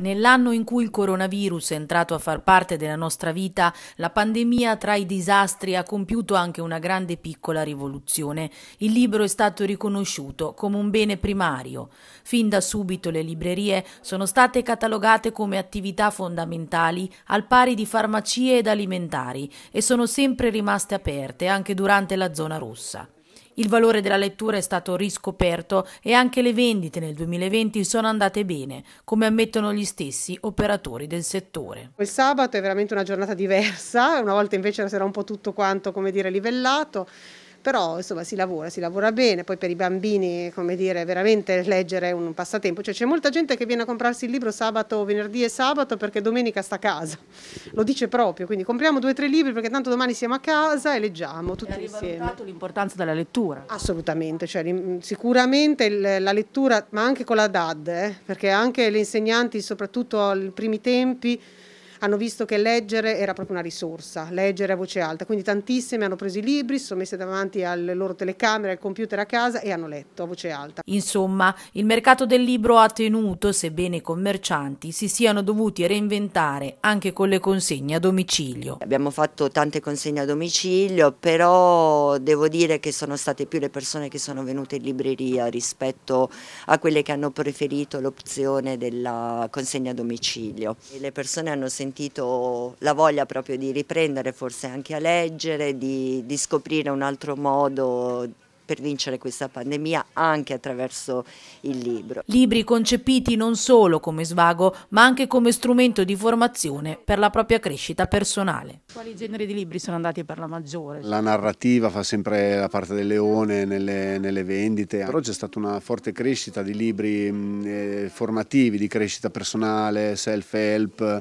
Nell'anno in cui il coronavirus è entrato a far parte della nostra vita, la pandemia tra i disastri ha compiuto anche una grande piccola rivoluzione. Il libro è stato riconosciuto come un bene primario. Fin da subito le librerie sono state catalogate come attività fondamentali al pari di farmacie ed alimentari e sono sempre rimaste aperte anche durante la zona rossa. Il valore della lettura è stato riscoperto e anche le vendite nel 2020 sono andate bene, come ammettono gli stessi operatori del settore. Il sabato è veramente una giornata diversa, una volta invece era un po' tutto quanto, come dire, livellato però insomma si lavora, si lavora bene, poi per i bambini come dire veramente leggere è un passatempo, cioè c'è molta gente che viene a comprarsi il libro sabato, venerdì e sabato perché domenica sta a casa, lo dice proprio, quindi compriamo due o tre libri perché tanto domani siamo a casa e leggiamo tutti e insieme. Ha l'importanza della lettura? Assolutamente, cioè, sicuramente la lettura ma anche con la DAD, eh, perché anche le insegnanti soprattutto ai primi tempi hanno visto che leggere era proprio una risorsa, leggere a voce alta, quindi tantissime hanno preso i libri, si sono messe davanti alle loro telecamere, al computer a casa e hanno letto a voce alta. Insomma, il mercato del libro ha tenuto, sebbene i commercianti si siano dovuti reinventare anche con le consegne a domicilio. Abbiamo fatto tante consegne a domicilio, però devo dire che sono state più le persone che sono venute in libreria rispetto a quelle che hanno preferito l'opzione della consegna a domicilio. E le persone hanno sentito sentito la voglia proprio di riprendere forse anche a leggere, di, di scoprire un altro modo per vincere questa pandemia anche attraverso il libro. Libri concepiti non solo come svago, ma anche come strumento di formazione per la propria crescita personale. Quali generi di libri sono andati per la maggiore? La narrativa fa sempre la parte del leone nelle, nelle vendite, però c'è stata una forte crescita di libri mm, eh, formativi, di crescita personale, self-help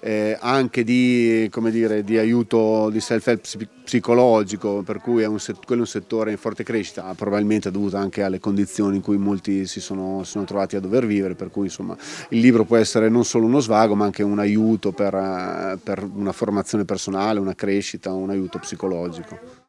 eh, anche di, dire, di, aiuto di self-help psicologico, per cui è un, quello è un settore in forte crescita, probabilmente dovuto anche alle condizioni in cui molti si sono, sono trovati a dover vivere, per cui insomma, il libro può essere non solo uno svago ma anche un aiuto per, eh, per una formazione personale, una crescita, un aiuto psicologico.